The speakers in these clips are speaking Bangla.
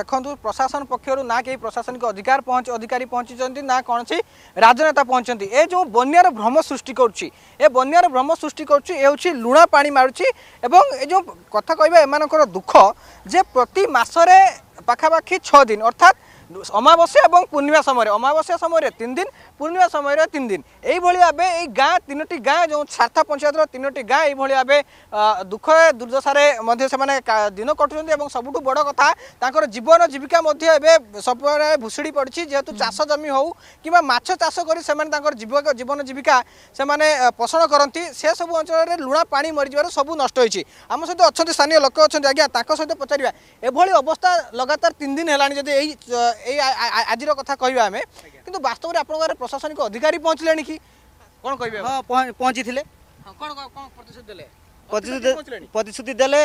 দেখুন প্রশাসন পক্ষর না কে প্রশাসনিক অধিকার পঞ্চ অধিকারী পঞ্চিচ্ছেন না কোণী রাজনেতা পঞ্চান এ যে বন্যার ভ্রম সৃষ্টি করছি এ বন্যার ভ্রম সৃষ্টি করছি এ হচ্ছে লুণা পা মারুছি এবং এ যে কথা কহবা এমানকর দুঃখ যে প্রতি মাসরে পাখাপাখি ছ দিন অর্থাৎ অমাবস্যা এবং পূর্ণিমা সময় অমাবস্যা সময় তিন দিন পূর্ণিমা সময় তিন দিন এইভাবে ভাবে এই গাঁ তিনোটি গাঁ যে সার্থা পঞ্চায়েতর তিনোটি গাঁ এইভাবে ভাবে দুঃখ দুর্দশায় সে দিন কটুচার এবং সবুঠ বড় কথা তাঁর জীবন জীবিকা মধ্যে এবে সবুড়ে ভুষুড়ি পড়ছে যেহেতু চাষ জমি হোক কিংবা মাছ চাষ করে সে তাঁর জীবন জীবিকা সে পোষণ করতে সে সব অঞ্চলের লুণা পা মরিযার সবু নষ্ট হয়েছে আমার সহ অনেক স্থানীয় লোক অনেক আজ্ঞা তাঁর সহ পচারা এভাবে অবস্থা লগাতার তিন দিন হল যদি এই এই আজির কথা কহবা আমি কিন্তু বাস্তবরে আপনার প্রশাসনিক অধিকারী পৌঁছলে কি কোণ কহবে পৌঁছিলে প্রতিশ্রুতি দেলে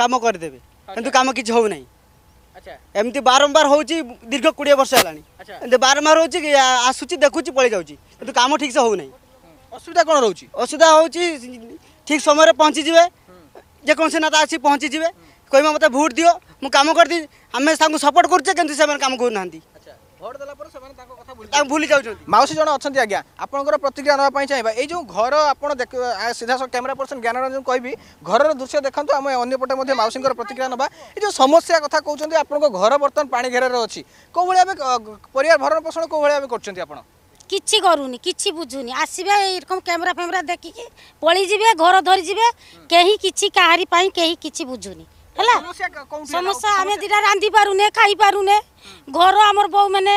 কাম করিদেবে কিন্তু কাম কিছু হো না এমতি বারম্বার হচ্ছে দীর্ঘ কোড়িয়ে বর্ষ হল বারম্বার হচ্ছে আসুচি দেখুছি পড়ে যাচ্ছি কিন্তু কাম ঠিকসে হো না অসুবিধা কোণ রয়েছে অসুবিধা হচ্ছে ঠিক সময় পৌঁছি যাবে যেকোন নেতা আসি পৌঁছি যাবে কহবে মতো ভোট দিও ମୁଁ କାମ କରିଥିଲି ଆମେ ତାଙ୍କୁ ସପୋର୍ଟ କରୁଛେ କିନ୍ତୁ ସେମାନେ କାମ କରୁନାହାନ୍ତି ଭୁଲି ଯାଉଛନ୍ତି ମାଉସୀ ଜଣ ଅଛନ୍ତି ଆଜ୍ଞା ଆପଣଙ୍କର ପ୍ରତିକ୍ରିୟା ନେବା ପାଇଁ ଚାହିଁବା ଏଇ ଯେଉଁ ଘର ଆପଣ ସିଧାସଳଖ କ୍ୟାମେରା ପର୍ସନ ଜ୍ଞାନରଞ୍ଜନ କହିବି ଘରର ଦୃଶ୍ୟ ଦେଖନ୍ତୁ ଆମେ ଅନ୍ୟପଟେ ମଧ୍ୟ ମାଉସୀଙ୍କର ପ୍ରତିକ୍ରିୟା ନେବା ଏଇ ଯେଉଁ ସମସ୍ୟା କଥା କହୁଛନ୍ତି ଆପଣଙ୍କ ଘର ବର୍ତ୍ତମାନ ପାଣି ଘେରରେ ଅଛି କେଉଁ ଭଳି ଭାବେ ପରିବାର ଭରଣ ପୋଷଣ କେଉଁ ଭଳି ଭାବେ କରୁଛନ୍ତି ଆପଣ କିଛି କରୁନି କିଛି ବୁଝୁନି ଆସିବେ ଏରକମ କ୍ୟାମେରା ଫ୍ୟାମେରା ଦେଖିକି ପଳେଇଯିବେ ଘର ଧରିଯିବେ କେହି କିଛି କାହାରି ପାଇଁ କେହି କିଛି ବୁଝୁନି ହେଲା ସମସ୍ୟା ଆମେ ଦୁଇଟା ରାନ୍ଧି ପାରୁନେ ଖାଇପାରୁନେ ଘର ଆମର ବୋଉମାନେ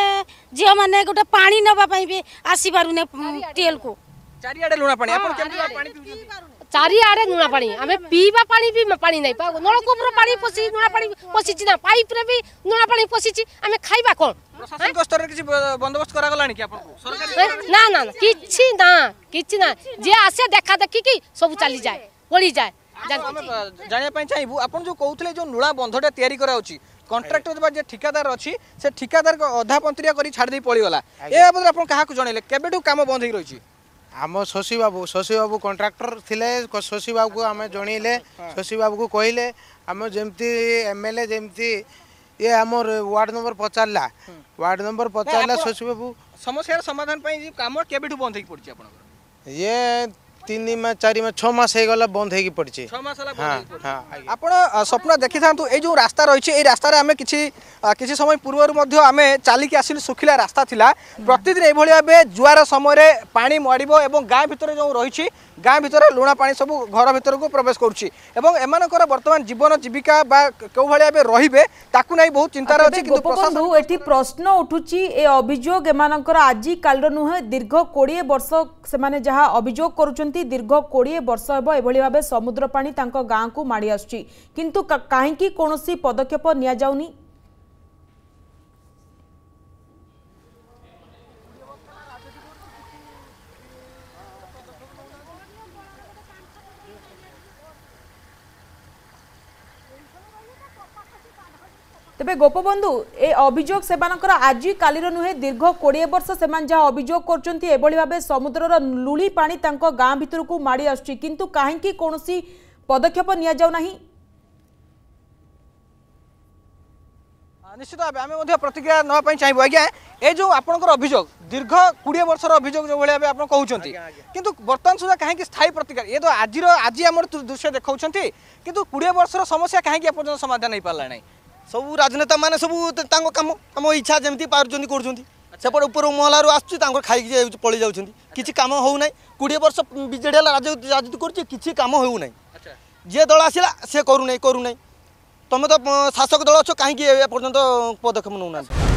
ଝିଅମାନେ ଗୋଟେ ପାଣି ନେବା ପାଇଁ ବି ଆସିପାରୁନେ ଟିଏଲ୍କୁ ଚାରିଆଡ଼େ ଲୁଣା ପାଣି ଆପଣ ଚାରିଆଡ଼େ ଲୁଣା ପାଣି ଆମେ ପିଇବା ପାଣି ବି ପାଣି ନାହିଁ ନଳକୂପର ପାଣି ପଶି ଲୁଣା ପାଣି ପଶିଛି ନା ପାଇପ୍ରେ ବି ଲୁଣା ପାଣି ପଶିଛି ଆମେ ଖାଇବା କ'ଣ ନା ନା କିଛି ନା କିଛି ନା ଯିଏ ଆସେ ଦେଖା ଦେଖିକି ସବୁ ଚାଲିଯାଏ ପଡ଼ିଯାଏ জাঁয়া চাইবু আপনার যে কৌলে যে নূড়া বন্ধটা তৈরি করা হচ্ছে কন্ট্রাক্টর বা যে ঠিকাদার অছি সে ঠিকাদার অধা পন্তরিয়া করে ছাড়ি দিয়ে পড়িগলা এ বাবদে আপনার কাহকু জনাইলে কেবেঠু কাম বন্ধ হয়ে রয়েছে আম শশীবাবু শশীবাবু কন্ট্রাক্টর লে শশীবাবু আমি জনাইলে শশীবাবু কহিলে আমি যেমতি এমএলএ যেমতি ଇଏ ଆମର ୱାର୍ଡ ନମ୍ବର ପଚାରିଲା ୱାର୍ଡ ନମ୍ବର ପଚାରିଲା ଶଶୀବାବୁ ସମସ୍ୟାର ସମାଧାନ ପାଇଁ କାମ କେବେଠୁ ବନ୍ଦ ହେଇକି ପଡ଼ିଛି ଆପଣଙ୍କର ଇଏ ତିନି ମାସ ଚାରି ମାସ ଛଅ ମାସ ହେଇଗଲା ବନ୍ଦ ହେଇକି ପଡ଼ିଛି ଆପଣ ସ୍ୱପ୍ନ ଦେଖିଥାନ୍ତୁ ଏଇ ଯେଉଁ ରାସ୍ତା ରହିଛି ଏଇ ରାସ୍ତାରେ ଆମେ କିଛି କିଛି ସମୟ ପୂର୍ବରୁ ମଧ୍ୟ ଆମେ ଚାଲିକି ଆସିଲୁ ଶୁଖିଲା ରାସ୍ତା ଥିଲା ପ୍ରତିଦିନ ଏଇଭଳି ଭାବେ ଜୁଆର ସମୟରେ ପାଣି ମଡ଼ିବ ଏବଂ ଗାଁ ଭିତରେ ଯେଉଁ ରହିଛି ଗାଁ ଭିତରେ ଲୁଣା ପାଣି ସବୁ ଘର ଭିତରକୁ ପ୍ରବେଶ କରୁଛି ଏବଂ ଏମାନଙ୍କର ବର୍ତ୍ତମାନ ଜୀବନ ଜୀବିକା ବା କେଉଁ ଭଳି ଭାବେ ରହିବେ ତାକୁ ନେଇ ବହୁତ ଚିନ୍ତାରେ ଅଛି କିନ୍ତୁ ପ୍ରଶାସନ ଏଠି ପ୍ରଶ୍ନ ଉଠୁଛି ଏ ଅଭିଯୋଗ ଏମାନଙ୍କର ଆଜି କାଲିର ନୁହେଁ ଦୀର୍ଘ କୋଡ଼ିଏ ବର୍ଷ ସେମାନେ ଯାହା ଅଭିଯୋଗ କରୁଛନ୍ତି ଅଛନ୍ତି ଦୀର୍ଘ କୋଡ଼ିଏ ବର୍ଷ ହେବ ଏଭଳି ଭାବେ ସମୁଦ୍ର ପାଣି ତାଙ୍କ ଗାଁକୁ ମାଡ଼ି ଆସୁଛି କିନ୍ତୁ କାହିଁକି କୌଣସି ପଦକ୍ଷେପ ନିଆଯାଉନି তবে গোপবন্ধু এ অভিযোগ সে আজি কালির নুহে দীর্ঘ কোড়িয়ে বর্ষ সেমান যা অভিযোগ করছেন এভাবে ভাবে সমুদ্রর লুড়ি পা তাঁক গাঁ ভিতরক মাড়ি আসছে কিন্তু কাহি কৌশি পদক্ষেপ নিয়া যাও না নিশ্চিত ভাবে আমি প্রতিক্রিয়া নেওয়া চাইবু আজ্ঞা এই যে আপনার অভিযোগ দীর্ঘ কোড়ি বর্ষর অভিযোগ যেভাবে ভাবে আপনার কুমার কিন্তু বর্তমান সুদ্ধা কাহি স্থায়ী প্রতিকার এ তো আজ আজ আমার দৃশ্য দেখাও কিন্তু কোড়ি বর্ষর সমস্যা কাহি এপর্যন্ত সমাধান হয়ে পারা না ସବୁ ରାଜନେତାମାନେ ସବୁ ତାଙ୍କ କାମ ଆମ ଇଚ୍ଛା ଯେମିତି ପାରୁଛନ୍ତି କରୁଛନ୍ତି ସେପଟେ ଉପର ମହଲାରୁ ଆସୁଛି ତାଙ୍କର ଖାଇକି ପଳେଇ ଯାଉଛନ୍ତି କିଛି କାମ ହେଉନାହିଁ କୋଡ଼ିଏ ବର୍ଷ ବିଜେଡ଼ି ହେଲା ରାଜୁତି କରୁଛି କିଛି କାମ ହେଉନାହିଁ ଯିଏ ଦଳ ଆସିଲା ସେ କରୁନାହିଁ କରୁନାହିଁ ତମେ ତ ଶାସକ ଦଳ ଅଛ କାହିଁକି ଏପର୍ଯ୍ୟନ୍ତ ପଦକ୍ଷେପ ନେଉନାହାନ୍ତି